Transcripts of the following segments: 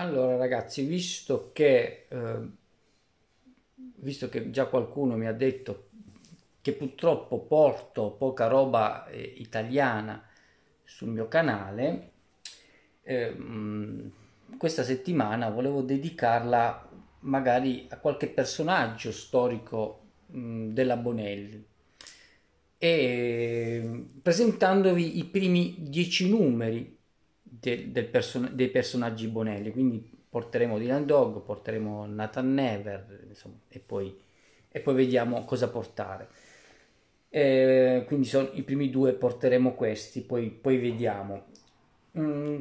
Allora ragazzi, visto che, eh, visto che già qualcuno mi ha detto che purtroppo porto poca roba eh, italiana sul mio canale, eh, questa settimana volevo dedicarla magari a qualche personaggio storico mh, della Bonelli e ehm, presentandovi i primi dieci numeri de, del person- dei personaggi Bonelli, quindi porteremo Dylan Dog, porteremo Nathan Never, insomma, e poi, e poi vediamo cosa portare. Eh, quindi sono i primi due, porteremo questi, poi, poi vediamo. Mm.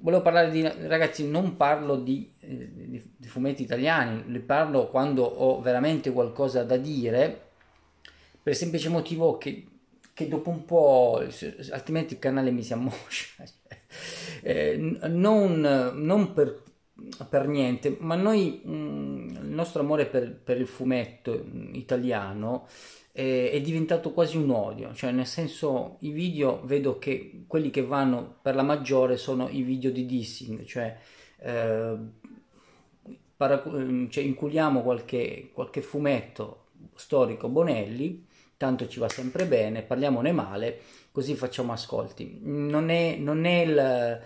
Volevo parlare di ragazzi, non parlo di, eh, di, di fumetti italiani, ne parlo quando ho veramente qualcosa da dire, per il semplice motivo che che dopo un po', altrimenti il canale mi si ammoscia. eh, non, non per, per, niente, ma noi, mh, mm, il nostro amore per, per il fumetto mm, italiano eh, è diventato quasi un odio, cioè nel senso i video vedo che quelli che vanno per la maggiore sono i video di dissing, cioè... Eh, cioè, inculiamo qualche, qualche fumetto storico Bonelli tanto ci va sempre bene, parliamone male, così facciamo ascolti. Non è, non è il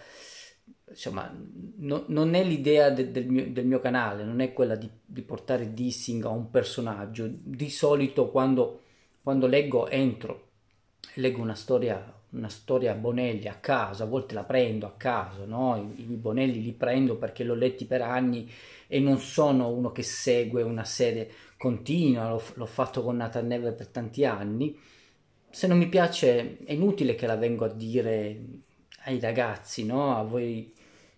insomma, no, non è l'idea de, del, mio, del, mio, canale, non è quella di, di, portare dissing a un personaggio. Di solito quando, quando leggo entro, leggo una storia una storia Bonelli a caso, a volte la prendo a caso, no? I, I, Bonelli li prendo perché l'ho letti per anni e non sono uno che segue una serie continua, l'ho, l'ho fatto con Nathan Neve per tanti anni. Se non mi piace è inutile che la vengo a dire ai ragazzi, no? a, voi,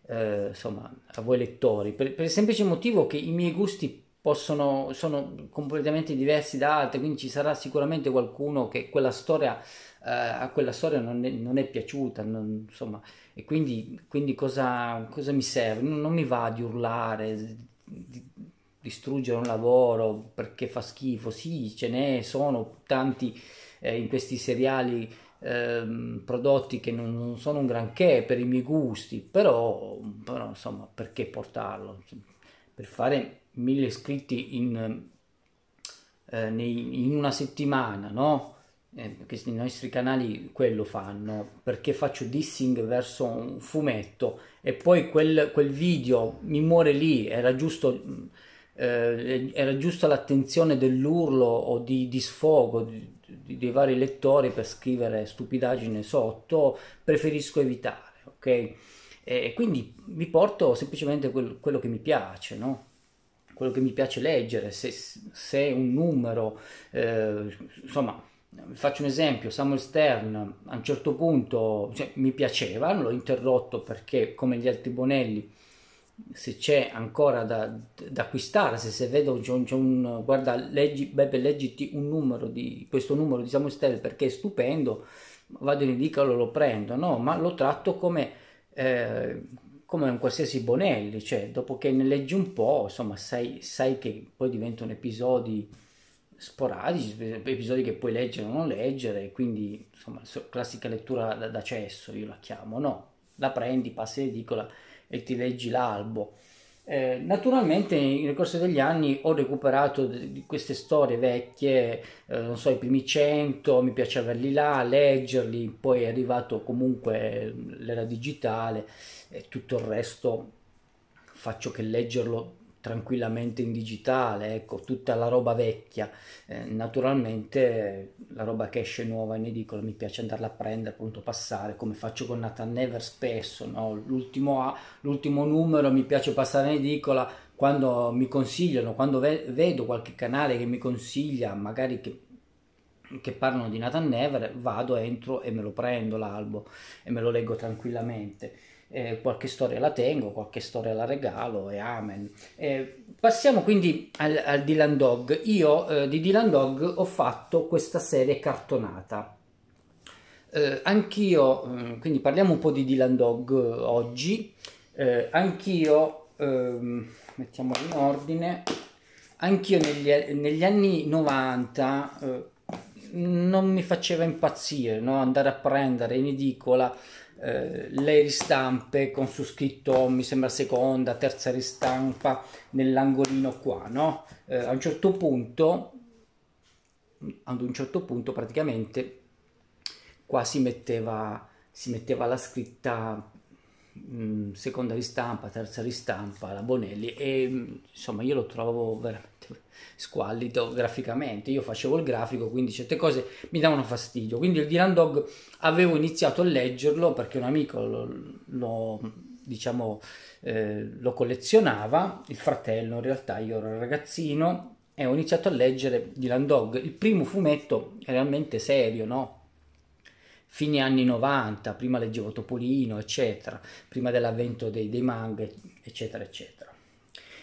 eh, insomma, a voi lettori, per, per il semplice motivo che i miei gusti possono, sono completamente diversi da altri, quindi ci sarà sicuramente qualcuno che quella storia, eh, a quella storia non è, non è piaciuta, non, insomma, e quindi, quindi cosa, cosa, mi serve? Non, non, mi va di urlare, di distruggere un lavoro perché fa schifo, sì, ce ne sono tanti eh, in questi seriali ehm, prodotti che non, non, sono un granché per i miei gusti, però, però insomma, perché portarlo? Per fare 1000 iscritti in, eh, eh, nei, in una settimana, no? Perché eh, i nostri canali quello fanno perché faccio dissing verso un fumetto e poi quel, quel video mi muore lì era giusto eh, eh era giusta l'attenzione dell'urlo o di, di sfogo di, di, dei vari lettori per scrivere stupidaggine sotto preferisco evitare ok e quindi vi porto semplicemente quel, quello che mi piace no quello che mi piace leggere, se, se un numero, eh, insomma, faccio un esempio, Samuel Stern a un certo punto cioè, mi piaceva, l'ho interrotto perché come gli altri Bonelli, se c'è ancora da, da acquistare, se, se vedo c'è un, c'è un, guarda, leggi, Beppe, leggiti un numero di questo numero di Samuel Stern perché è stupendo, vado in edicolo, lo prendo, no, ma lo tratto come... Eh, come un qualsiasi Bonelli, cioè dopo che ne leggi un po', insomma, sai, sai che poi diventano episodi sporadici, episodi che puoi leggere o non leggere, quindi insomma, classica lettura d'accesso, io la chiamo, no? La prendi, passi in edicola e ti leggi l'albo. Eh, naturalmente nel corso degli anni ho recuperato d- queste storie vecchie, eh, non so, i primi cento, mi piaceva averli là, leggerli, poi è arrivato comunque eh, l'era digitale e tutto il resto faccio che leggerlo tranquillamente in digitale, ecco, tutta la roba vecchia. Eh, naturalmente la roba che esce nuova in edicola mi piace andarla a prendere, appunto passare, come faccio con Nathan Never spesso, no? l'ultimo, A, l'ultimo numero mi piace passare in edicola quando mi consigliano, quando ve- vedo qualche canale che mi consiglia, magari che che parlano di Nathan Never, vado, entro e me lo prendo l'albo e me lo leggo tranquillamente eh, qualche storia la tengo, qualche storia la regalo e amen. Eh, passiamo quindi al, al, Dylan Dog. Io eh, di Dylan Dog ho fatto questa serie cartonata. Eh, anch'io, mm, quindi parliamo un po' di Dylan Dog eh, oggi, eh, anch'io, ehm, mettiamolo in ordine, anch'io negli, negli, anni 90 non mi faceva impazzire no? andare a prendere in edicola eh, le ristampe con su scritto mi sembra seconda, terza ristampa nell'angolino qua, no? Eh, a un certo punto, ad un certo punto praticamente qua si metteva, si metteva la scritta Mm, seconda ristampa, terza ristampa, la Bonelli e mm, insomma io lo trovo veramente squallido graficamente, io facevo il grafico quindi certe cose mi davano fastidio, quindi il Dylan Dog avevo iniziato a leggerlo perché un amico lo, lo diciamo eh, lo collezionava, il fratello in realtà io ero ragazzino e ho iniziato a leggere Dylan Dog, il primo fumetto realmente serio, no? fine anni 90, prima leggevo Topolino, eccetera, prima dell'avvento dei, dei manga, eccetera, eccetera.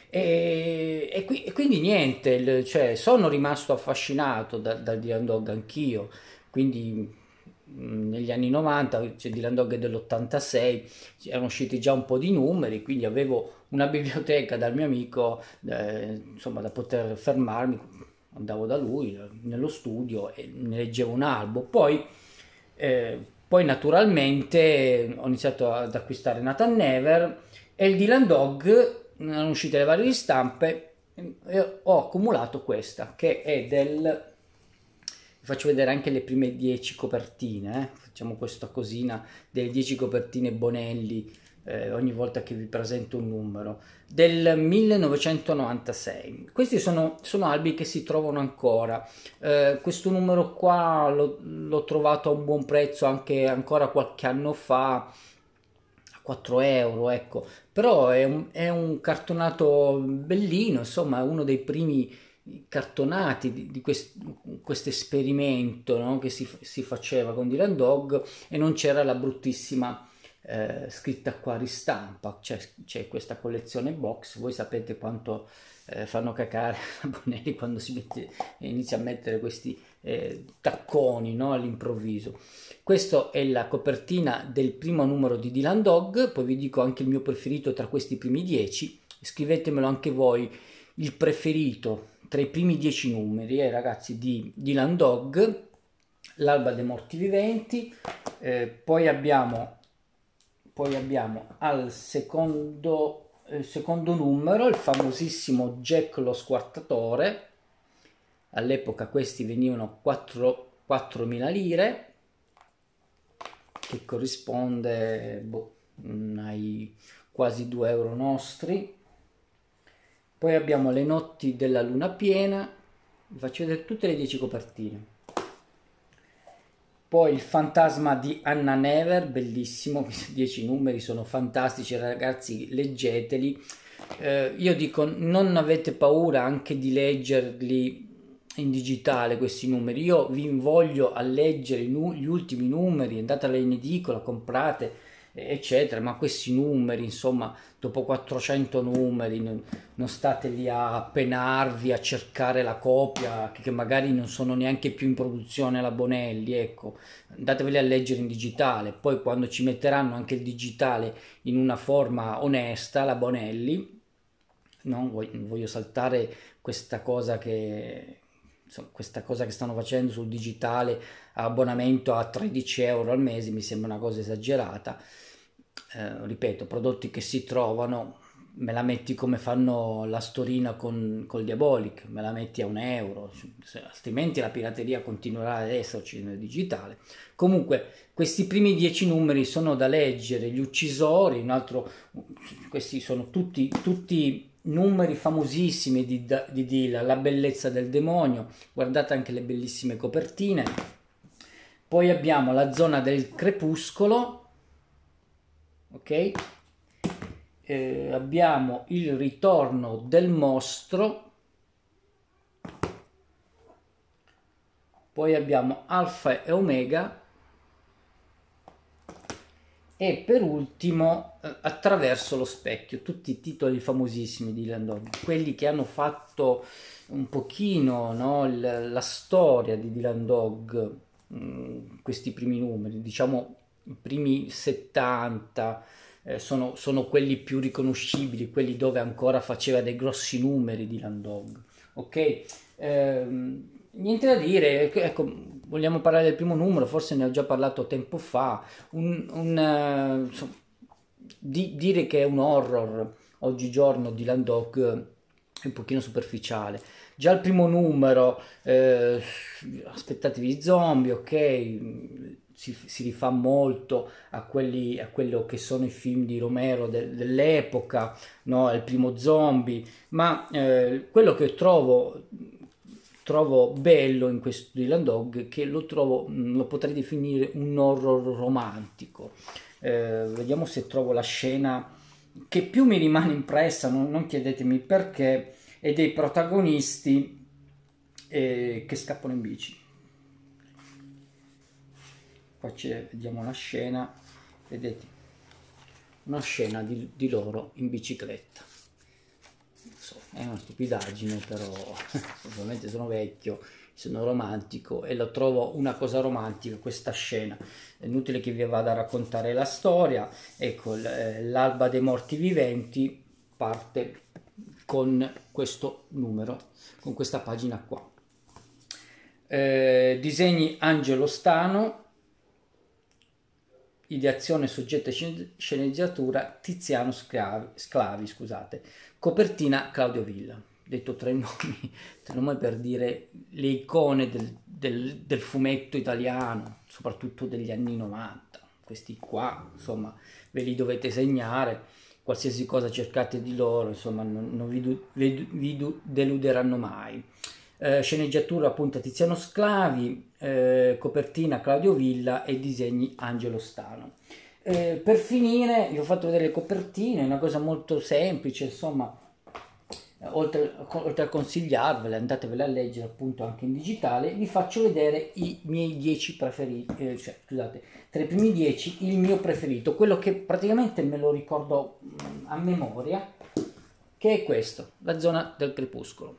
E, e, qui, e quindi niente, cioè, sono rimasto affascinato da, dal Dylan Dog anch'io, quindi mh, mm, negli anni 90, cioè Dylan Dog è dell'86, erano usciti già un po' di numeri, quindi avevo una biblioteca dal mio amico, eh, insomma, da poter fermarmi, andavo da lui nello studio e ne leggevo un albo. Poi eh, poi naturalmente ho iniziato ad acquistare Nathan Never e il Dylan Dog, erano uscite le varie ristampe e eh, ho accumulato questa che è del vi faccio vedere anche le prime 10 copertine eh? facciamo questa cosina delle 10 copertine Bonelli eh, ogni volta che vi presento un numero, del 1996. Questi sono, sono albi che si trovano ancora. Eh, questo numero qua l'ho, l'ho trovato a un buon prezzo anche ancora qualche anno fa. a 4 euro, ecco, però è un, è un, cartonato bellino, insomma, è uno dei primi cartonati di, di questo esperimento no? che si, si, faceva con Dylan Dog e non c'era la bruttissima eh, scritta qua ristampa, c'è, c'è, questa collezione box, voi sapete quanto eh, fanno cacare Bonelli quando si mette, inizia a mettere questi eh, tacconi no? all'improvviso. Questa è la copertina del primo numero di Dylan Dog, poi vi dico anche il mio preferito tra questi primi dieci, scrivetemelo anche voi, il preferito tra i primi dieci numeri, eh, ragazzi, di Dylan Dog, L'alba dei morti viventi, eh, poi abbiamo poi abbiamo al secondo, eh, secondo numero il famosissimo Jack lo squartatore, all'epoca questi venivano 4, 4.000 lire, che corrisponde boh, mm, ai quasi 2 euro nostri. Poi abbiamo le notti della luna piena, vi faccio vedere tutte le 10 copertine. Poi il fantasma di Anna Never, bellissimo, questi dieci numeri sono fantastici ragazzi, leggeteli. Eh, io dico, non avete paura anche di leggerli in digitale questi numeri. Io vi invoglio a leggere nu- gli ultimi numeri, andate alla edicola, comprate eccetera, ma questi numeri, insomma, dopo 400 numeri, non, non state lì a penarvi, a cercare la copia, che, magari non sono neanche più in produzione alla Bonelli, ecco, andateveli a leggere in digitale, poi quando ci metteranno anche il digitale in una forma onesta, la Bonelli, non voglio, voglio saltare questa cosa che, insomma, questa cosa che stanno facendo sul digitale abbonamento a 13 euro al mese mi sembra una cosa esagerata. Eh, ripeto, prodotti che si trovano, me la metti come fanno la storina con, col Diabolic, me la metti a un euro, altrimenti la pirateria continuerà ad esserci nel digitale. Comunque, questi primi dieci numeri sono da leggere, gli uccisori, un altro, questi sono tutti, tutti numeri famosissimi di, di Dilla, La bellezza del demonio, guardate anche le bellissime copertine poi abbiamo la zona del crepuscolo, ok? Eh, abbiamo il ritorno del mostro, poi abbiamo alfa e omega e per ultimo eh, attraverso lo specchio, tutti i titoli famosissimi di Dylan quelli che hanno fatto un pochino no, la storia di Dylan Dog mm, questi primi numeri, diciamo i primi 70, eh, sono, sono, quelli più riconoscibili, quelli dove ancora faceva dei grossi numeri di Landog. Ok, eh, niente da dire, ecco, vogliamo parlare del primo numero, forse ne ho già parlato tempo fa, un, un, eh, insomma, di, dire che è un horror oggigiorno di Landog è un pochino superficiale già il primo numero, eh, aspettatevi zombie, ok, si, si rifà molto a, quelli, a quello che sono i film di Romero de, dell'epoca, no? il primo zombie, ma eh, quello che trovo trovo bello in questo Dylan Dog è che lo, trovo, mm, lo potrei definire un horror romantico. Eh, vediamo se trovo la scena che più mi rimane impressa, non, non chiedetemi perché, e dei protagonisti eh, che scappano in bici. Qua c'è, vediamo la scena, vedete, una scena di, di loro in bicicletta. So, è una stupidaggine, però ovviamente sono vecchio, sono romantico e lo trovo una cosa romantica questa scena. È inutile che vi vada a raccontare la storia. Ecco, eh, l'alba dei morti viventi parte con questo numero, con questa pagina qua. Eh, disegni Angelo Stano, ideazione, soggetto e sceneggiatura Tiziano Sclavi, Sclavi scusate. copertina Claudio Villa. Detto tre nomi, tre nomi per dire le icone del, del, del fumetto italiano, soprattutto degli anni 90. Questi qua, insomma, ve li dovete segnare qualsiasi cosa cercate di loro, insomma non, non vi, du, vi, vi, deluderanno mai. Eh, sceneggiatura appunto Tiziano Sclavi, eh, copertina Claudio Villa e disegni Angelo Stano. Eh, per finire vi ho fatto vedere le copertine, una cosa molto semplice, insomma oltre, oltre a consigliarvele, andatevele a leggere appunto anche in digitale, vi faccio vedere i miei 10 preferiti, eh, cioè, scusate, tra i primi 10 il mio preferito, quello che praticamente me lo ricordo mm, a memoria, che è questo, la zona del crepuscolo.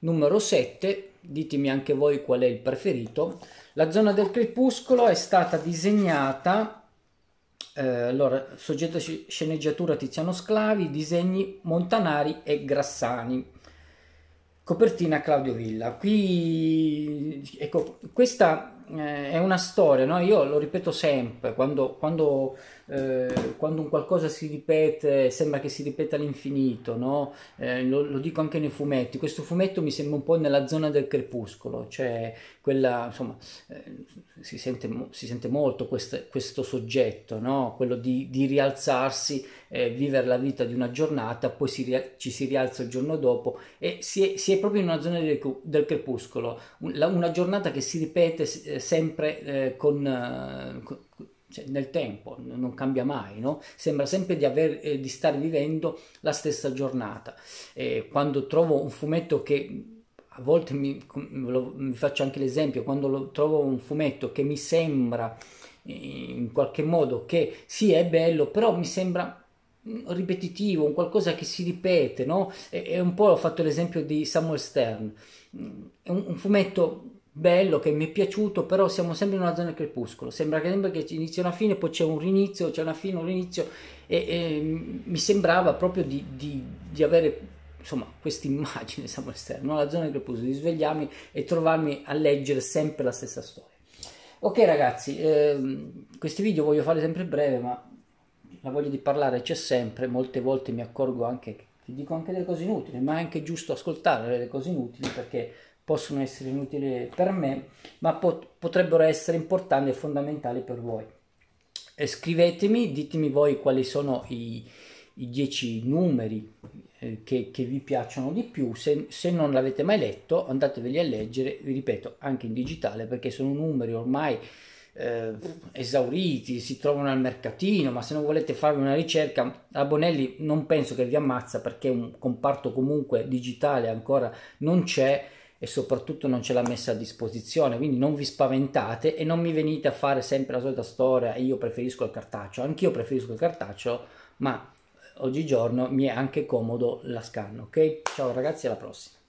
Numero 7, ditemi anche voi qual è il preferito, la zona del crepuscolo è stata disegnata eh, allora, soggetto sceneggiatura Tiziano Sclavi, disegni Montanari e Grassani. Copertina Claudio Villa. Qui, ecco, questa eh, è una storia, no? io lo ripeto sempre, quando, quando, eh, quando, un qualcosa si ripete sembra che si ripeta all'infinito, no? eh, lo, lo, dico anche nei fumetti, questo fumetto mi sembra un po' nella zona del crepuscolo, cioè quella, insomma, eh, si sente, si, sente, molto quest, questo soggetto, no? quello di, di rialzarsi eh, vivere la vita di una giornata, poi si ci si rialza il giorno dopo e si è, si è proprio in una zona del, del crepuscolo, una, una giornata che si ripete eh, sempre eh, con, eh, con cioè, nel tempo, non cambia mai, no? sembra sempre di, aver, eh, di, star vivendo la stessa giornata. Eh, quando trovo un fumetto che a volte mi, lo, mi faccio anche l'esempio, quando lo, trovo un fumetto che mi sembra eh, in qualche modo che sì è bello, però mi sembra ripetitivo, un qualcosa che si ripete, no? E, e un po' ho fatto l'esempio di Samuel Stern, mm, è un, un, fumetto bello che mi è piaciuto, però siamo sempre in una zona crepuscolo, sembra che, sembra che inizia una fine, poi c'è un rinizio, c'è una fine, un rinizio, e, e mi sembrava proprio di, di, di avere insomma questa immagine Samuel Stern, no? la zona crepuscolo, di svegliarmi e trovarmi a leggere sempre la stessa storia. Ok ragazzi, eh, questi video voglio fare sempre breve, ma la voglia di parlare c'è sempre, molte volte mi accorgo anche che ti dico anche delle cose inutili, ma è anche giusto ascoltare le cose inutili perché possono essere inutili per me, ma pot- potrebbero essere importanti e fondamentali per voi. E scrivetemi, ditemi voi quali sono i, i dieci numeri eh, che, che, vi piacciono di più. Se, se, non l'avete mai letto, andateveli a leggere, vi ripeto, anche in digitale, perché sono numeri ormai eh, esauriti, si trovano al mercatino, ma se non volete farvi una ricerca, a Bonelli non penso che vi ammazza perché un comparto comunque digitale ancora non c'è e soprattutto non ce l'ha messa a disposizione, quindi non vi spaventate e non mi venite a fare sempre la solita storia, io preferisco il cartaccio, anch'io preferisco il cartaccio, ma oggigiorno mi è anche comodo la scanna, ok? Ciao ragazzi, alla prossima!